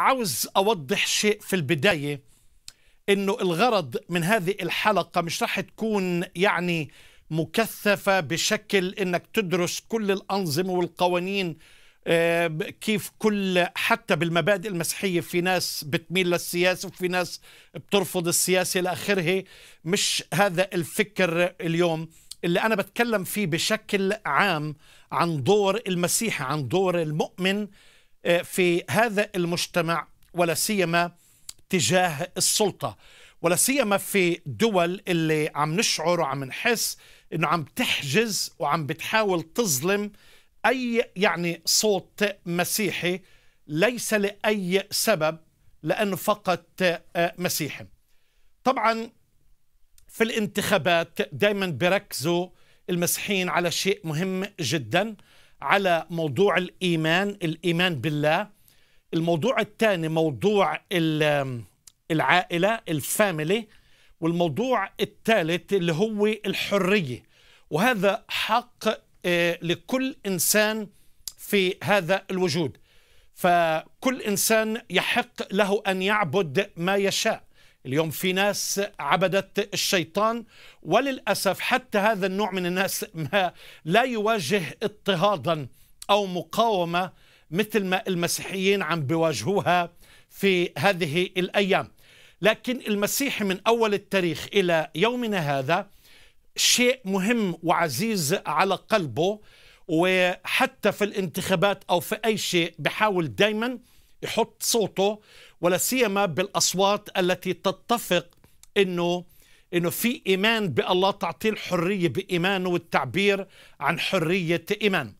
عاوز أوضح شيء في البداية إنه الغرض من هذه الحلقة مش راح تكون يعني مكثفة بشكل إنك تدرس كل الأنظمة والقوانين آه، كيف كل حتى بالمبادئ المسيحية في ناس بتميل للسياسة وفي ناس بترفض السياسة إلى آخره مش هذا الفكر اليوم اللي أنا بتكلم فيه بشكل عام عن دور المسيح عن دور المؤمن آه، في هذا المجتمع ولا سيما تجاه السلطه ولا سيما في دول اللي عم نشعر وعم نحس انه عم تحجز وعم بتحاول تظلم اي يعني صوت مسيحي ليس لاي سبب لانه فقط آه، مسيحي. طبعا في الانتخابات دائما بيركزوا المسيحيين على شيء مهم جدا على موضوع الايمان الايمان بالله الموضوع الثاني موضوع العائله الفاميلي والموضوع الثالث اللي هو الحريه وهذا حق آه، لكل انسان في هذا الوجود فكل انسان يحق له ان يعبد ما يشاء اليوم في ناس عبدت الشيطان وللأسف حتى هذا النوع من الناس ما لا يواجه اضطهادا أو مقاومة مثل ما المسيحيين عم بيواجهوها في هذه الأيام لكن المسيح من أول التاريخ إلى يومنا هذا شيء مهم وعزيز على قلبه وحتى في الانتخابات أو في أي شيء بحاول دايماً يحط صوته ولا سيما بالاصوات التي تتفق انه انه في ايمان بالله تعطيه الحريه بايمانه والتعبير عن حريه ايمانه